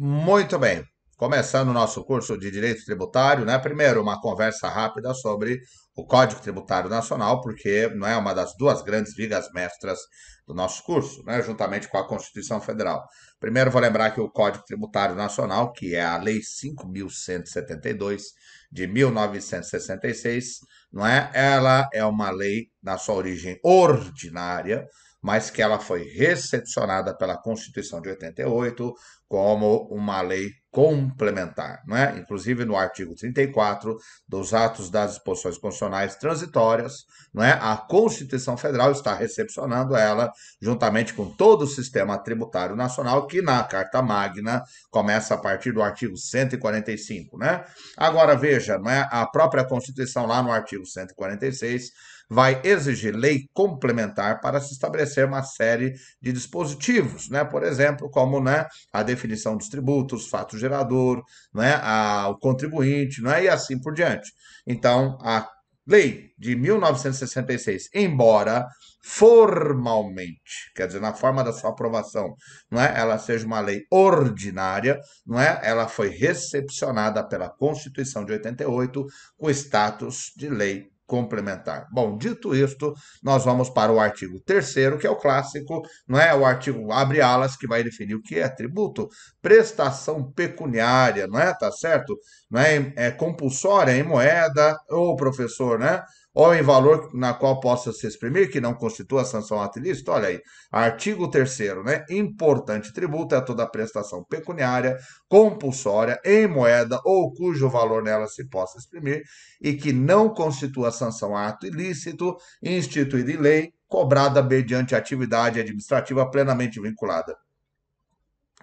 Muito bem. Começando o nosso curso de Direito Tributário, né? Primeiro, uma conversa rápida sobre o Código Tributário Nacional, porque não é uma das duas grandes vigas mestras do nosso curso, né? juntamente com a Constituição Federal. Primeiro, vou lembrar que o Código Tributário Nacional, que é a Lei 5.172 de 1966, não é? Ela é uma lei na sua origem ordinária, mas que ela foi recepcionada pela Constituição de 88, como uma lei complementar, não é? Inclusive no artigo 34 dos atos das disposições constitucionais transitórias, não é? A Constituição Federal está recepcionando ela juntamente com todo o sistema tributário nacional que na Carta Magna começa a partir do artigo 145, né? Agora veja, não é? A própria Constituição lá no artigo 146 vai exigir lei complementar para se estabelecer uma série de dispositivos, né? Por exemplo, como né, a definição dos tributos, fato gerador, né, a, o contribuinte, é e assim por diante. Então, a lei de 1966, embora formalmente, quer dizer, na forma da sua aprovação, não é? Ela seja uma lei ordinária, não é? Ela foi recepcionada pela Constituição de 88 com status de lei complementar. Bom, dito isto, nós vamos para o artigo terceiro, que é o clássico, não é? O artigo abre alas que vai definir o que é tributo, prestação pecuniária, não é? Tá certo? Não é, é compulsória em moeda ou professor, né? ou em valor na qual possa se exprimir, que não constitua sanção ato ilícito. Olha aí, artigo 3 né? Importante tributo é toda prestação pecuniária compulsória em moeda ou cujo valor nela se possa exprimir e que não constitua sanção ato ilícito instituído em lei, cobrada mediante atividade administrativa plenamente vinculada.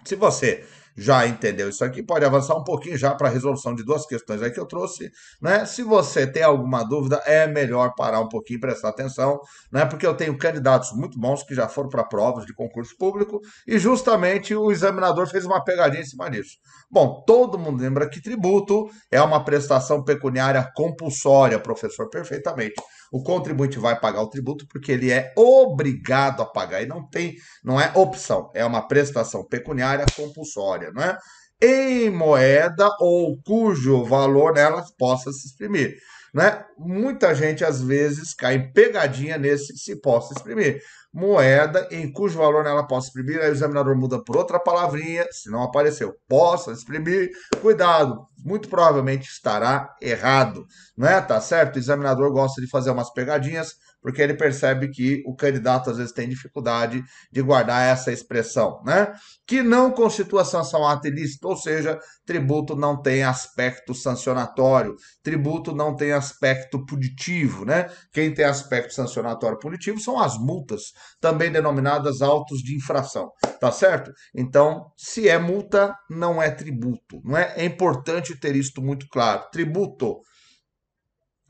Se você já entendeu isso aqui, pode avançar um pouquinho já para a resolução de duas questões aí que eu trouxe, né? Se você tem alguma dúvida, é melhor parar um pouquinho e prestar atenção, né? Porque eu tenho candidatos muito bons que já foram para provas de concurso público e justamente o examinador fez uma pegadinha em cima disso. Bom, todo mundo lembra que tributo é uma prestação pecuniária compulsória, professor, perfeitamente. O contribuinte vai pagar o tributo porque ele é obrigado a pagar e não tem, não é opção, é uma prestação pecuniária compulsória, não é? Em moeda ou cujo valor nela possa se exprimir. Né? Muita gente às vezes cai em pegadinha nesse se possa exprimir moeda em cujo valor ela possa exprimir, aí o examinador muda por outra palavrinha, se não apareceu, possa exprimir, cuidado, muito provavelmente estará errado, não é? Tá certo? O examinador gosta de fazer umas pegadinhas, porque ele percebe que o candidato às vezes tem dificuldade de guardar essa expressão, né? Que não constitua sanção ato ilícito, ou seja, tributo não tem aspecto sancionatório, tributo não tem aspecto punitivo, né? Quem tem aspecto sancionatório punitivo são as multas também denominadas autos de infração, tá certo? Então, se é multa, não é tributo, não é? É importante ter isto muito claro. Tributo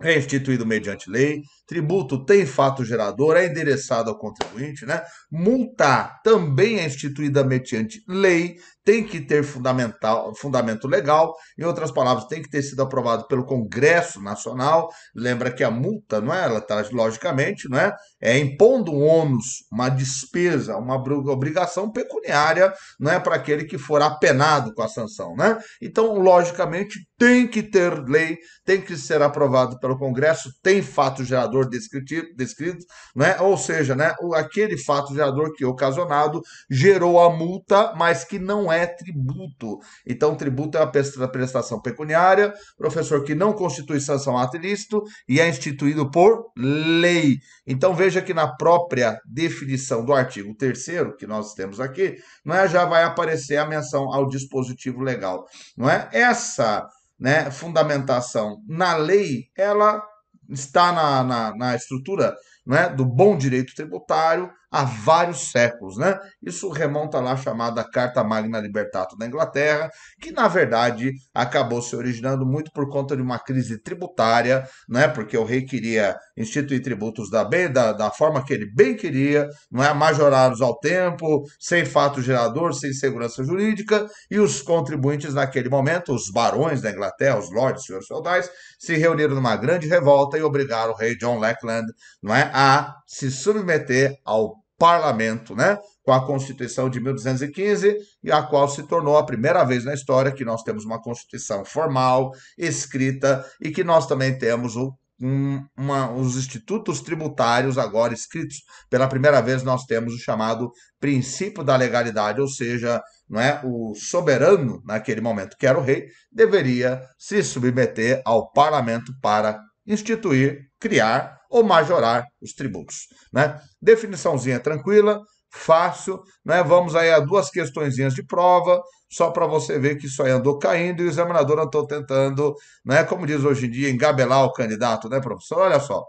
é instituído mediante lei, tributo tem fato gerador, é endereçado ao contribuinte, né? Multa também é instituída mediante lei, tem que ter fundamental, fundamento legal, em outras palavras, tem que ter sido aprovado pelo Congresso Nacional. Lembra que a multa, não é? Ela está logicamente, não é? é impondo um ônus, uma despesa, uma obrigação pecuniária, não é? Para aquele que for apenado com a sanção, né? Então, logicamente, tem que ter lei, tem que ser aprovado pelo Congresso, tem fato gerador descritivo, descrito, né? Ou seja, né? Aquele fato gerador que é ocasionado gerou a multa, mas que não é é tributo. Então, tributo é uma prestação pecuniária, professor, que não constitui sanção ato ilícito e é instituído por lei. Então, veja que na própria definição do artigo 3 que nós temos aqui, não é, já vai aparecer a menção ao dispositivo legal. Não é? Essa né, fundamentação na lei, ela está na, na, na estrutura né, do bom direito tributário, há vários séculos, né? Isso remonta lá à chamada Carta Magna Libertato da Inglaterra, que na verdade acabou se originando muito por conta de uma crise tributária, né? Porque o rei queria instituir tributos da, bem, da, da forma que ele bem queria, não é majorados ao tempo, sem fato gerador, sem segurança jurídica, e os contribuintes naquele momento, os barões da Inglaterra, os lords, senhores feudais, se reuniram numa grande revolta e obrigaram o rei John Lackland, não é, a se submeter ao parlamento, né? Com a Constituição de 1215, e a qual se tornou a primeira vez na história que nós temos uma Constituição formal, escrita, e que nós também temos o, um, uma, os institutos tributários agora escritos. Pela primeira vez nós temos o chamado princípio da legalidade, ou seja, não é o soberano naquele momento, que era o rei, deveria se submeter ao parlamento para instituir, criar ou majorar os tributos. Né? Definiçãozinha tranquila, fácil. Né? Vamos aí a duas questõezinhas de prova, só para você ver que isso aí andou caindo e o examinador andou tentando, né? como diz hoje em dia, engabelar o candidato, né, professor? Olha só.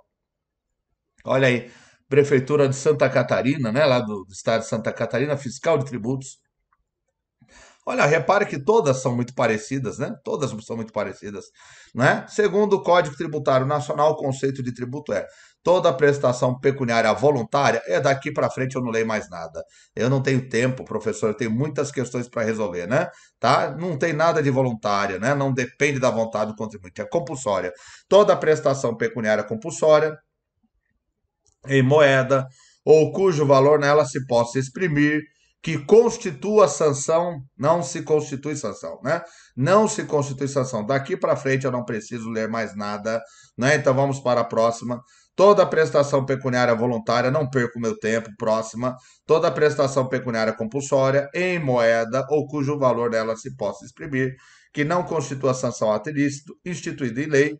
Olha aí, Prefeitura de Santa Catarina, né, lá do, do estado de Santa Catarina, fiscal de tributos, Olha, repare que todas são muito parecidas, né? Todas são muito parecidas, né? Segundo o Código Tributário Nacional, o conceito de tributo é toda prestação pecuniária voluntária é daqui para frente eu não leio mais nada. Eu não tenho tempo, professor, eu tenho muitas questões para resolver, né? Tá? Não tem nada de voluntária, né? Não depende da vontade do contribuinte, é compulsória. Toda prestação pecuniária compulsória em moeda ou cujo valor nela se possa exprimir que constitua sanção, não se constitui sanção, né? Não se constitui sanção. Daqui para frente eu não preciso ler mais nada, né? Então vamos para a próxima. Toda prestação pecuniária voluntária, não perco meu tempo, próxima. Toda prestação pecuniária compulsória em moeda ou cujo valor dela se possa exprimir, que não constitua sanção ato ilícito, instituída em lei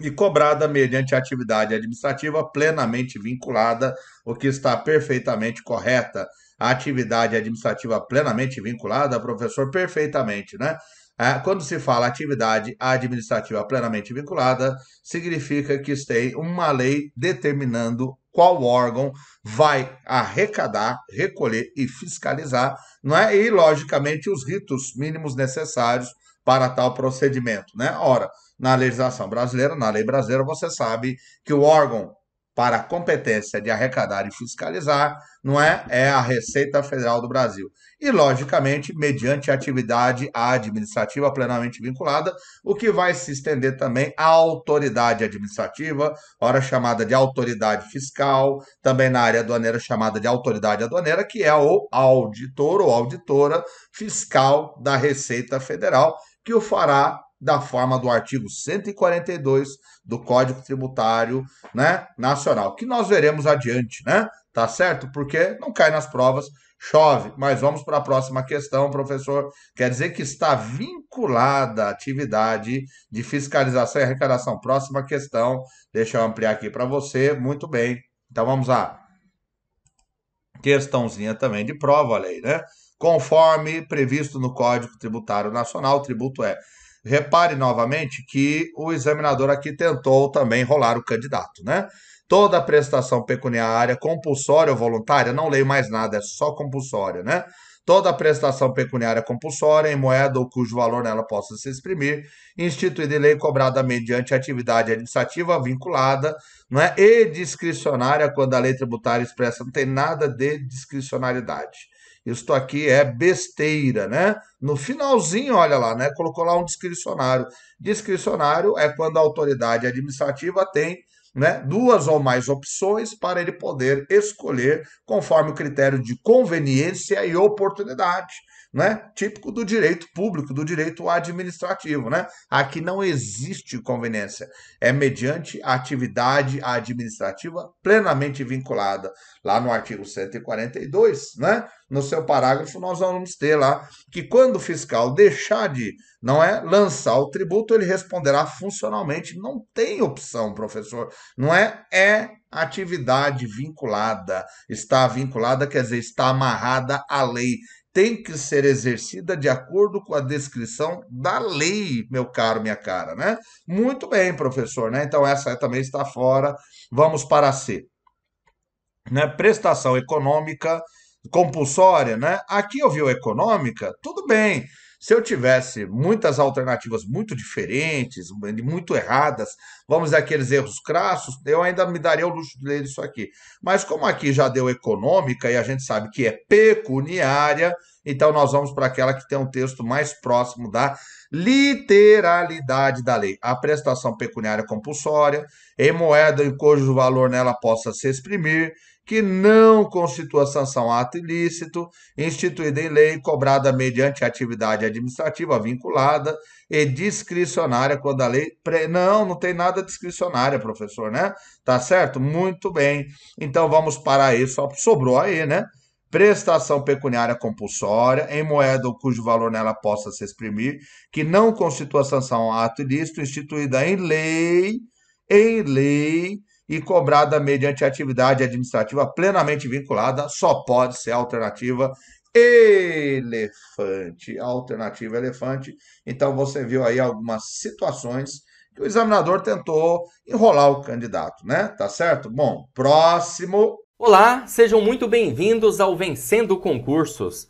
e cobrada mediante atividade administrativa plenamente vinculada, o que está perfeitamente correta a atividade administrativa plenamente vinculada, professor, perfeitamente, né? É, quando se fala atividade administrativa plenamente vinculada, significa que tem uma lei determinando qual órgão vai arrecadar, recolher e fiscalizar, não é? E logicamente os ritos mínimos necessários para tal procedimento, né? Ora, na legislação brasileira, na lei brasileira, você sabe que o órgão para a competência de arrecadar e fiscalizar, não é? É a Receita Federal do Brasil. E, logicamente, mediante atividade administrativa plenamente vinculada, o que vai se estender também à autoridade administrativa, hora chamada de autoridade fiscal, também na área aduaneira chamada de autoridade aduaneira, que é o auditor ou auditora fiscal da Receita Federal, que o fará da forma do artigo 142 do Código Tributário né, Nacional, que nós veremos adiante, né? Tá certo? Porque não cai nas provas, chove. Mas vamos para a próxima questão, professor. Quer dizer que está vinculada a atividade de fiscalização e arrecadação. Próxima questão, deixa eu ampliar aqui para você. Muito bem. Então vamos lá. Questãozinha também de prova, olha aí, né? Conforme previsto no Código Tributário Nacional, o tributo é Repare novamente que o examinador aqui tentou também rolar o candidato, né? Toda prestação pecuniária, compulsória ou voluntária, não leio mais nada, é só compulsória, né? toda a prestação pecuniária compulsória em moeda ou cujo valor nela possa se exprimir, instituída em lei cobrada mediante atividade administrativa vinculada, não é? E discricionária quando a lei tributária expressa não tem nada de discricionariedade. Isto aqui é besteira, né? No finalzinho, olha lá, né? Colocou lá um discricionário. Discricionário é quando a autoridade administrativa tem né, duas ou mais opções para ele poder escolher conforme o critério de conveniência e oportunidade né? Típico do direito público, do direito administrativo, né? Aqui não existe conveniência, é mediante atividade administrativa plenamente vinculada. Lá no artigo 142, né? No seu parágrafo nós vamos ter lá que quando o fiscal deixar de, não é, lançar o tributo, ele responderá funcionalmente, não tem opção, professor, não é é atividade vinculada, está vinculada, quer dizer, está amarrada à lei tem que ser exercida de acordo com a descrição da lei, meu caro, minha cara, né? Muito bem, professor, né? Então essa também está fora. Vamos para C. Né? Prestação econômica compulsória, né? Aqui eu vi o econômica, tudo bem. Se eu tivesse muitas alternativas muito diferentes, muito erradas, vamos dizer aqueles erros crassos, eu ainda me daria o luxo de ler isso aqui. Mas como aqui já deu econômica e a gente sabe que é pecuniária, então nós vamos para aquela que tem um texto mais próximo da literalidade da lei. A prestação pecuniária compulsória em moeda em cujo valor nela possa se exprimir, que não constitua sanção ato ilícito, instituída em lei, cobrada mediante atividade administrativa vinculada e discricionária quando a lei pre... não, não tem nada discricionária, professor, né? Tá certo? Muito bem. Então vamos parar aí, só sobrou aí, né? prestação pecuniária compulsória em moeda ou cujo valor nela possa se exprimir, que não constitua sanção a ato ilícito instituída em lei, em lei e cobrada mediante atividade administrativa plenamente vinculada, só pode ser alternativa elefante, alternativa elefante. Então você viu aí algumas situações que o examinador tentou enrolar o candidato, né? Tá certo? Bom, próximo Olá, sejam muito bem-vindos ao Vencendo Concursos.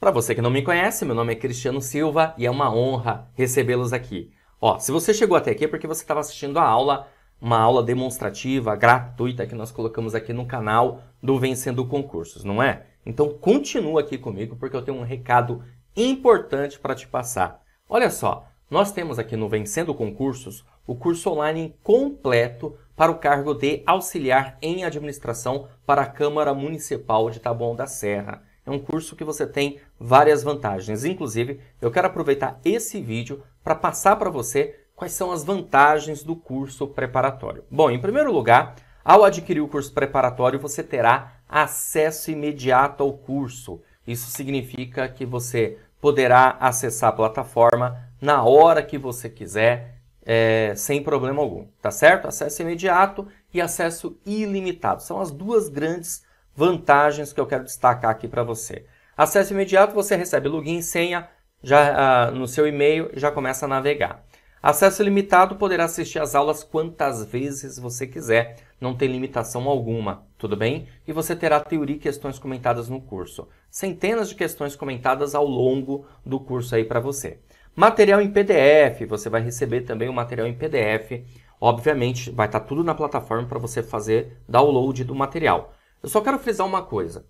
Para você que não me conhece, meu nome é Cristiano Silva e é uma honra recebê-los aqui. Ó, se você chegou até aqui é porque você estava assistindo a aula, uma aula demonstrativa, gratuita que nós colocamos aqui no canal do Vencendo Concursos, não é? Então continua aqui comigo porque eu tenho um recado importante para te passar. Olha só, nós temos aqui no Vencendo Concursos o curso online completo para o cargo de auxiliar em administração para a Câmara Municipal de Taboão da Serra. É um curso que você tem várias vantagens. Inclusive, eu quero aproveitar esse vídeo para passar para você quais são as vantagens do curso preparatório. Bom, em primeiro lugar, ao adquirir o curso preparatório, você terá acesso imediato ao curso. Isso significa que você poderá acessar a plataforma na hora que você quiser, é, sem problema algum, tá certo? Acesso imediato e acesso ilimitado. São as duas grandes vantagens que eu quero destacar aqui para você. Acesso imediato, você recebe login, senha já, ah, no seu e-mail já começa a navegar. Acesso ilimitado, poderá assistir às aulas quantas vezes você quiser, não tem limitação alguma, tudo bem? E você terá teoria e questões comentadas no curso. Centenas de questões comentadas ao longo do curso aí para você. Material em PDF, você vai receber também o material em PDF. Obviamente, vai estar tá tudo na plataforma para você fazer download do material. Eu só quero frisar uma coisa.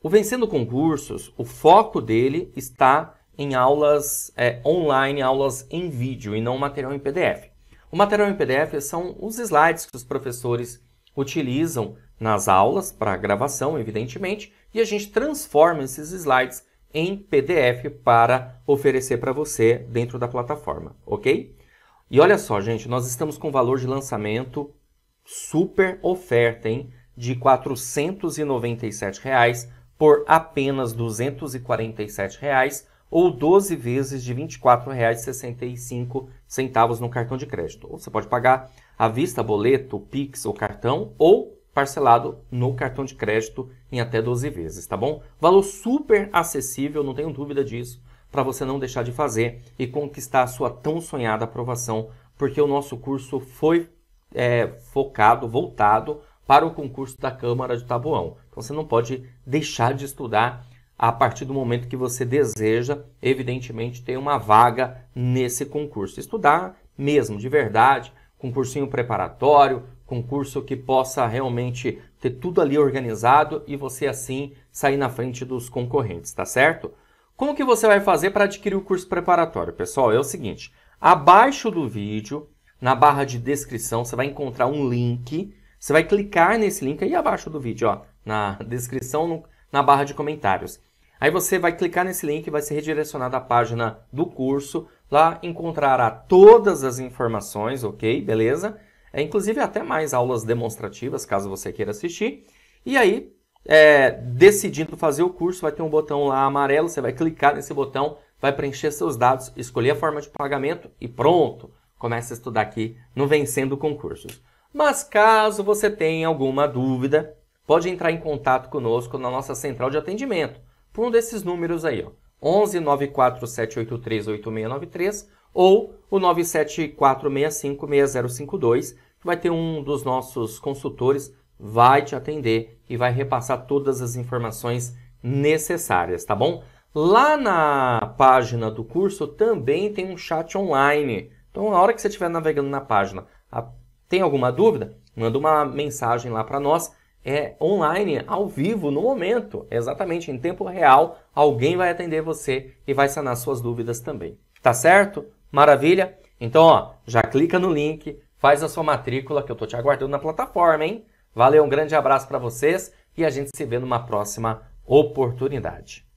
O Vencendo Concursos, o foco dele está em aulas é, online, aulas em vídeo e não material em PDF. O material em PDF são os slides que os professores utilizam nas aulas para gravação, evidentemente, e a gente transforma esses slides em PDF para oferecer para você dentro da plataforma, ok? E olha só, gente, nós estamos com valor de lançamento super oferta, hein? De R$ 497 reais por apenas R$ 247 reais ou 12 vezes de R$ 24,65 no cartão de crédito. Ou você pode pagar à vista, boleto, Pix ou cartão ou parcelado no cartão de crédito em até 12 vezes, tá bom? Valor super acessível, não tenho dúvida disso, para você não deixar de fazer e conquistar a sua tão sonhada aprovação, porque o nosso curso foi é, focado, voltado para o concurso da Câmara de Tabuão. Então você não pode deixar de estudar a partir do momento que você deseja, evidentemente, ter uma vaga nesse concurso. Estudar mesmo, de verdade, com cursinho preparatório, concurso que possa realmente ter tudo ali organizado e você assim sair na frente dos concorrentes, tá certo? Como que você vai fazer para adquirir o curso preparatório? Pessoal, é o seguinte, abaixo do vídeo, na barra de descrição, você vai encontrar um link, você vai clicar nesse link aí abaixo do vídeo, ó, na descrição, no, na barra de comentários. Aí você vai clicar nesse link e vai ser redirecionado à página do curso. Lá encontrará todas as informações, ok? Beleza? É, inclusive até mais aulas demonstrativas, caso você queira assistir. E aí, é, decidindo fazer o curso, vai ter um botão lá amarelo, você vai clicar nesse botão, vai preencher seus dados, escolher a forma de pagamento e pronto! Começa a estudar aqui no Vencendo Concursos. Mas caso você tenha alguma dúvida, pode entrar em contato conosco na nossa central de atendimento por um desses números aí, ó, 11 8693 ou o 974656052, que vai ter um dos nossos consultores, vai te atender e vai repassar todas as informações necessárias, tá bom? Lá na página do curso também tem um chat online. Então, na hora que você estiver navegando na página, tem alguma dúvida? Manda uma mensagem lá para nós. É online, ao vivo, no momento, exatamente em tempo real. Alguém vai atender você e vai sanar suas dúvidas também. Tá certo? Maravilha? Então, ó, já clica no link, faz a sua matrícula, que eu tô te aguardando na plataforma, hein? Valeu, um grande abraço para vocês e a gente se vê numa próxima oportunidade.